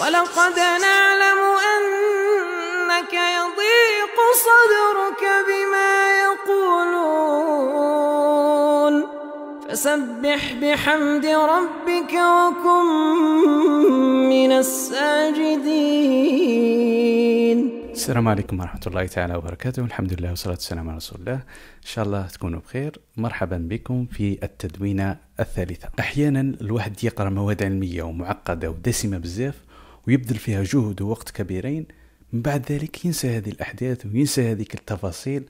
ولقد نعلم أنك يضيق صدرك بما يقولون فسبح بحمد ربك وكن من الساجدين السلام عليكم ورحمة الله تعالى وبركاته الحمد لله والصلاة والسلام على رسول الله إن شاء الله تكونوا بخير مرحبا بكم في التدوينة الثالثة أحيانا الواحد يقرأ مواد علمية ومعقدة ودسمة بزاف ويبذل فيها جهد ووقت كبيرين من بعد ذلك ينسى هذه الأحداث وينسى هذيك التفاصيل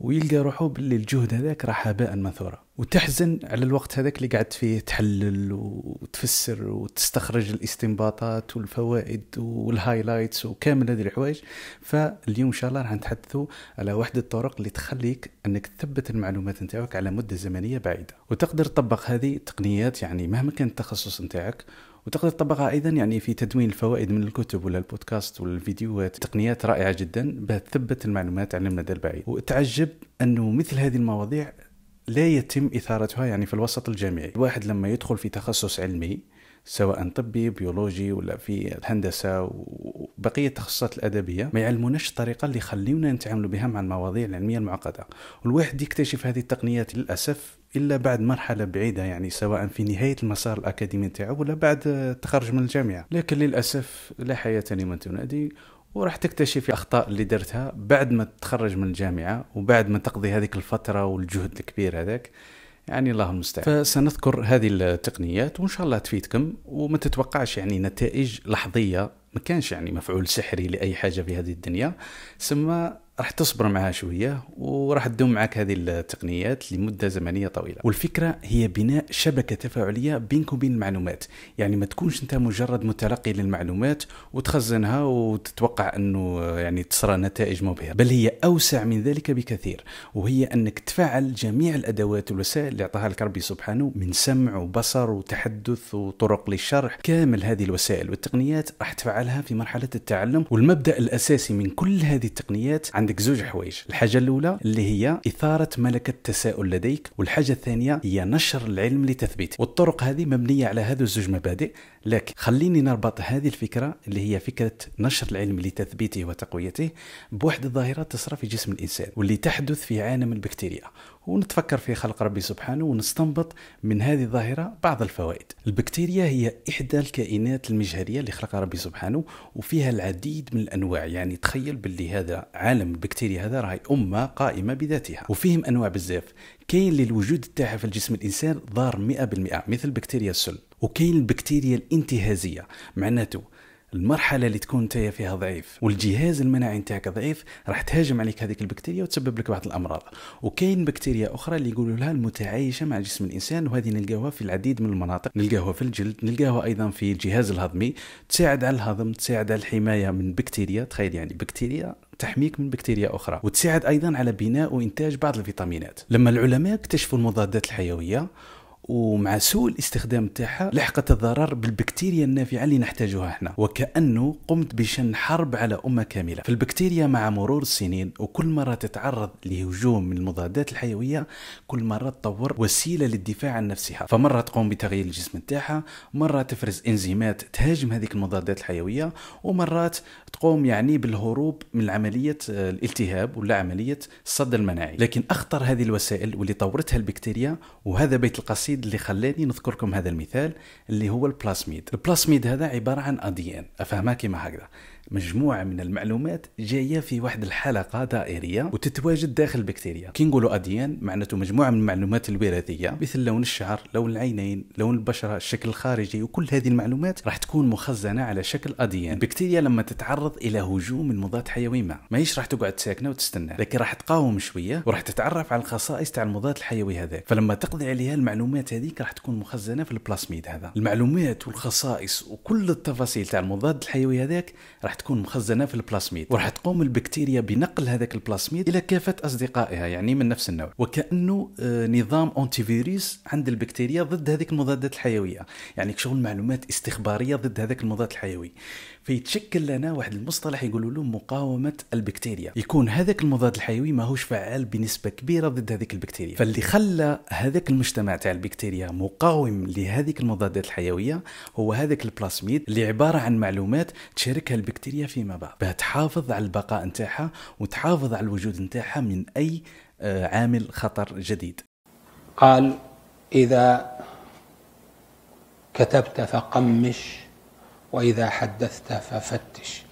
ويلقى روحه باللي الجهد هذاك راح هباء منثورا وتحزن على الوقت هذاك اللي قعدت فيه تحلل وتفسر وتستخرج الاستنباطات والفوائد والهايلايتس وكامل هذه الحوايج فاليوم ان شاء الله راح نتحدثوا على واحدة الطرق اللي تخليك انك تثبت المعلومات نتاعك على مده زمنيه بعيده وتقدر تطبق هذه التقنيات يعني مهما كان التخصص نتاعك وتقدر تطبقها ايضا يعني في تدوين الفوائد من الكتب ولا البودكاست ولا الفيديوهات تقنيات رائعه جدا بتثبت المعلومات على المدى البعيد وتعجب انه مثل هذه المواضيع لا يتم اثارتها يعني في الوسط الجامعي الواحد لما يدخل في تخصص علمي سواء طبي بيولوجي ولا في الهندسه وبقيه التخصصات الادبيه ما يعلموناش الطريقه اللي يخليونا نتعاملوا بها مع المواضيع العلميه المعقده والواحد يكتشف هذه التقنيات للاسف الا بعد مرحله بعيده يعني سواء في نهايه المسار الاكاديمي تاعو ولا بعد التخرج من الجامعه لكن للاسف لا حياه لمن تنادي وراح تكتشف الاخطاء اللي درتها بعد ما تتخرج من الجامعه وبعد ما تقضي هذيك الفتره والجهد الكبير هذاك يعني الله المستعان فسنذكر هذه التقنيات وان شاء الله تفيدكم وما تتوقعش يعني نتائج لحظيه ما كانش يعني مفعول سحري لاي حاجه في هذه الدنيا سما راح تصبر معها شويه وراح تدوم معك هذه التقنيات لمده زمنيه طويله والفكره هي بناء شبكه تفاعليه بينك وبين المعلومات يعني ما تكونش انت مجرد متلقي للمعلومات وتخزنها وتتوقع انه يعني تصرى نتائج مبهره بل هي اوسع من ذلك بكثير وهي انك تفعل جميع الادوات والوسائل اللي اعطاها لك ربي سبحانه من سمع وبصر وتحدث وطرق للشرح كامل هذه الوسائل والتقنيات راح تفعلها في مرحله التعلم والمبدا الاساسي من كل هذه التقنيات عند عندك زوج حوايج الحاجه الاولى اللي هي اثاره ملكه التساؤل لديك والحاجه الثانيه هي نشر العلم لتثبيته والطرق هذه مبنيه على هذو الزوج مبادئ لكن خليني نربط هذه الفكره اللي هي فكره نشر العلم لتثبيته وتقويته بواحد الظاهره تصرى في جسم الانسان واللي تحدث في عالم البكتيريا ونتفكر في خلق ربي سبحانه ونستنبط من هذه الظاهرة بعض الفوائد البكتيريا هي إحدى الكائنات المجهرية اللي خلقها ربي سبحانه وفيها العديد من الأنواع يعني تخيل باللي هذا عالم البكتيريا هذا راهي أمة قائمة بذاتها وفيهم أنواع بزاف كاين للوجود تاعها في الجسم الإنسان ضار 100% مثل بكتيريا السل وكاين البكتيريا الانتهازية معناته المرحله اللي تكون انت فيها ضعيف والجهاز المناعي نتاعك ضعيف راح تهاجم عليك هذيك البكتيريا وتسبب لك بعض الامراض وكاين بكتيريا اخرى اللي يقولوا لها المتعايشه مع جسم الانسان وهذه نلقاوها في العديد من المناطق نلقاوها في الجلد نلقاوها ايضا في الجهاز الهضمي تساعد على الهضم تساعد على الحمايه من بكتيريا تخيل يعني بكتيريا تحميك من بكتيريا اخرى وتساعد ايضا على بناء وانتاج بعض الفيتامينات لما العلماء اكتشفوا المضادات الحيويه ومع سوء الاستخدام تاعها لحقت الضرر بالبكتيريا النافعه اللي نحتاجها احنا وكانه قمت بشن حرب على امه كامله فالبكتيريا مع مرور السنين وكل مره تتعرض لهجوم من المضادات الحيويه كل مره تطور وسيله للدفاع عن نفسها فمره تقوم بتغيير الجسم تاعها مره تفرز انزيمات تهاجم هذيك المضادات الحيويه ومرات تقوم يعني بالهروب من عمليه آه، الالتهاب ولا عمليه الصد المناعي لكن اخطر هذه الوسائل واللي طورتها البكتيريا وهذا بيت القصيد الوحيد اللي خلاني نذكركم هذا المثال اللي هو البلاسميد البلاسميد هذا عباره عن إن افهمها كما هكذا مجموعه من المعلومات جايه في واحد الحلقه دائريه وتتواجد داخل البكتيريا كي نقولوا اديان معناته مجموعه من المعلومات الوراثيه مثل لون الشعر لون العينين لون البشره الشكل الخارجي وكل هذه المعلومات راح تكون مخزنه على شكل اديان البكتيريا لما تتعرض الى هجوم من مضاد حيوي ما ماهيش راح تقعد ساكنه وتستنى لكن راح تقاوم شويه وراح تتعرف على الخصائص تاع المضاد الحيوي هذاك فلما تقضي عليها المعلومات هذيك راح تكون مخزنه في البلاسميد هذا المعلومات والخصائص وكل التفاصيل تاع المضاد الحيوي هذاك راح تكون مخزنه في البلاسميد وراح تقوم البكتيريا بنقل هذاك البلاسميد الى كافه اصدقائها يعني من نفس النوع وكانه آه، نظام اونتي فيروس عند البكتيريا ضد هذيك المضادات الحيويه يعني شغل معلومات استخباريه ضد هذاك المضاد الحيوي فيتشكل لنا واحد المصطلح يقولوا له مقاومه البكتيريا يكون هذاك المضاد الحيوي ماهوش فعال بنسبه كبيره ضد هذيك البكتيريا فاللي خلى هذاك المجتمع تاع البكتيريا مقاوم لهذيك المضادات الحيويه هو هذاك البلاسميد اللي عباره عن معلومات تشاركها البكتيريا البكتيريا فيما بعد تحافظ على البقاء نتاعها وتحافظ على الوجود نتاعها من اي آه، عامل خطر جديد قال اذا كتبت فقمش واذا حدثت ففتش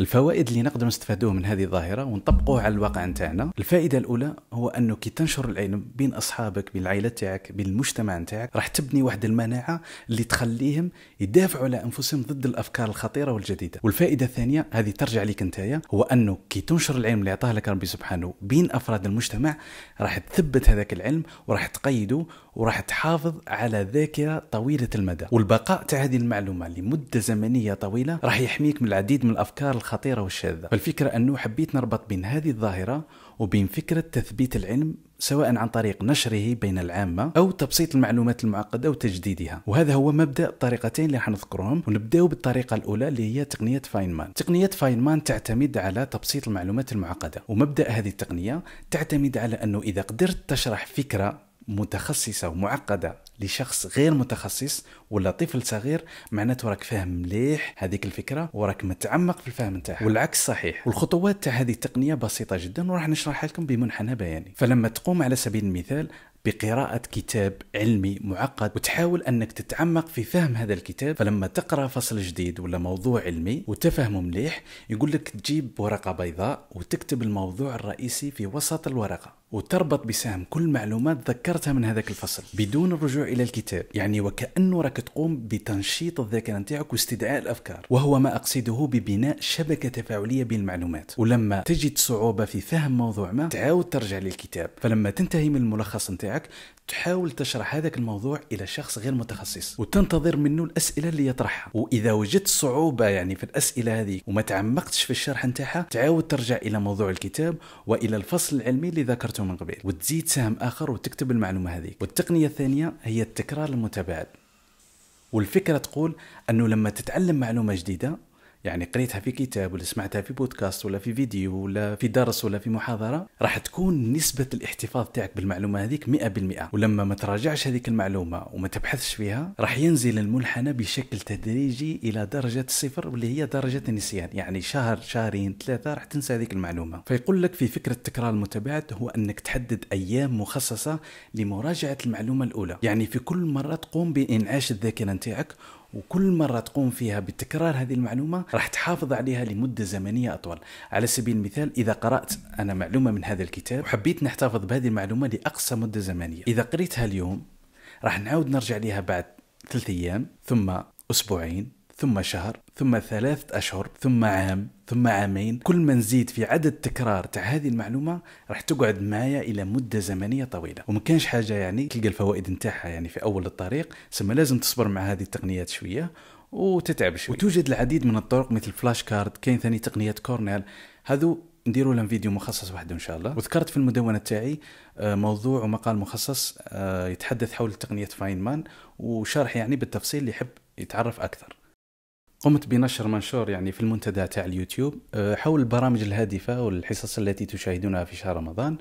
الفوائد اللي نقدر نستفادوه من هذه الظاهره ونطبقوه على الواقع نتاعنا الفائده الاولى هو انه كي تنشر العلم بين اصحابك بين العائله تاعك بين المجتمع نتاعك راح تبني واحد المناعه اللي تخليهم يدافعوا على انفسهم ضد الافكار الخطيره والجديده والفائده الثانيه هذه ترجع لك نتايا هو انه كي تنشر العلم اللي عطاه لك ربي سبحانه بين افراد المجتمع راح تثبت هذاك العلم وراح تقيده وراح تحافظ على ذاكره طويله المدى والبقاء تاع هذه المعلومه لمده زمنيه طويله راح يحميك من العديد من الافكار الخطيرة والشاذة فالفكرة أنه حبيت نربط بين هذه الظاهرة وبين فكرة تثبيت العلم سواء عن طريق نشره بين العامة أو تبسيط المعلومات المعقدة وتجديدها وهذا هو مبدأ الطريقتين اللي حنذكرهم ونبدأ بالطريقة الأولى اللي هي تقنية فاينمان تقنية فاينمان تعتمد على تبسيط المعلومات المعقدة ومبدأ هذه التقنية تعتمد على أنه إذا قدرت تشرح فكرة متخصصه ومعقده لشخص غير متخصص ولا طفل صغير معناته راك فاهم مليح هذيك الفكره وراك متعمق في الفهم نتاعها والعكس صحيح والخطوات تاع هذه التقنيه بسيطه جدا وراح نشرحها لكم بمنحنى بياني فلما تقوم على سبيل المثال بقراءة كتاب علمي معقد وتحاول أنك تتعمق في فهم هذا الكتاب فلما تقرأ فصل جديد ولا موضوع علمي وتفهمه مليح يقول لك تجيب ورقة بيضاء وتكتب الموضوع الرئيسي في وسط الورقة وتربط بسهم كل معلومات ذكرتها من هذاك الفصل بدون الرجوع الى الكتاب يعني وكانه راك تقوم بتنشيط الذاكره نتاعك واستدعاء الافكار وهو ما اقصده ببناء شبكه تفاعليه بين المعلومات ولما تجد صعوبه في فهم موضوع ما تعاود ترجع للكتاب فلما تنتهي من الملخص نتاعك تاعك تحاول تشرح هذاك الموضوع الى شخص غير متخصص وتنتظر منه الاسئله اللي يطرحها واذا وجدت صعوبه يعني في الاسئله هذه وما تعمقتش في الشرح نتاعها تعاود ترجع الى موضوع الكتاب والى الفصل العلمي اللي ذكرته من قبل وتزيد سهم اخر وتكتب المعلومه هذيك والتقنيه الثانيه هي التكرار المتباعد والفكرة تقول أنه لما تتعلم معلومة جديدة يعني قريتها في كتاب ولا سمعتها في بودكاست ولا في فيديو ولا في درس ولا في محاضرة راح تكون نسبة الاحتفاظ تاعك بالمعلومة هذيك 100% ولما ما تراجعش هذيك المعلومة وما تبحثش فيها راح ينزل المنحنى بشكل تدريجي إلى درجة الصفر واللي هي درجة النسيان يعني شهر شهرين ثلاثة راح تنسى هذيك المعلومة فيقول لك في فكرة التكرار المتباعد هو أنك تحدد أيام مخصصة لمراجعة المعلومة الأولى يعني في كل مرة تقوم بإنعاش الذاكرة نتاعك وكل مرة تقوم فيها بتكرار هذه المعلومة راح تحافظ عليها لمدة زمنية أطول على سبيل المثال إذا قرأت أنا معلومة من هذا الكتاب وحبيت نحتفظ بهذه المعلومة لأقصى مدة زمنية إذا قريتها اليوم راح نعود نرجع لها بعد ثلاثة أيام ثم أسبوعين ثم شهر ثم ثلاثة أشهر ثم عام ثم عامين كل ما نزيد في عدد تكرار تاع هذه المعلومة راح تقعد معايا إلى مدة زمنية طويلة وما كانش حاجة يعني تلقى الفوائد نتاعها يعني في أول الطريق سما لازم تصبر مع هذه التقنيات شوية وتتعب شوية وتوجد العديد من الطرق مثل فلاش كارد كاين ثاني تقنية كورنيل هذو نديروا لهم فيديو مخصص وحده ان شاء الله وذكرت في المدونه تاعي آه، موضوع ومقال مخصص آه، يتحدث حول تقنيه فاينمان وشرح يعني بالتفصيل اللي يحب يتعرف اكثر قمت بنشر منشور يعني في المنتدى تاع اليوتيوب آه، حول البرامج الهادفة والحصص التي تشاهدونها في شهر رمضان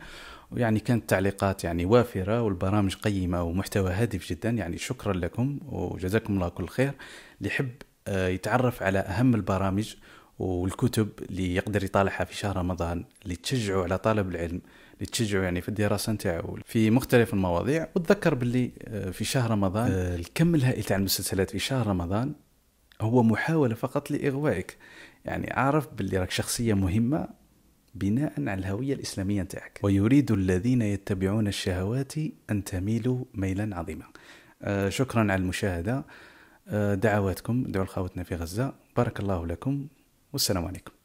ويعني كانت تعليقات يعني وافرة والبرامج قيمة ومحتوى هادف جدا يعني شكرا لكم وجزاكم الله كل خير اللي يحب آه، يتعرف على أهم البرامج والكتب اللي يقدر يطالعها في شهر رمضان اللي تشجعه على طلب العلم اللي تشجعه يعني في الدراسة نتاعو في مختلف المواضيع وتذكر باللي آه، في شهر رمضان الكم الهائل تاع المسلسلات في شهر رمضان هو محاولة فقط لإغوائك يعني أعرف باللي راك شخصية مهمة بناء على الهوية الإسلامية نتاعك ويريد الذين يتبعون الشهوات أن تميلوا ميلا عظيما آه شكرا على المشاهدة آه دعواتكم دعوا لخاوتنا في غزة بارك الله لكم والسلام عليكم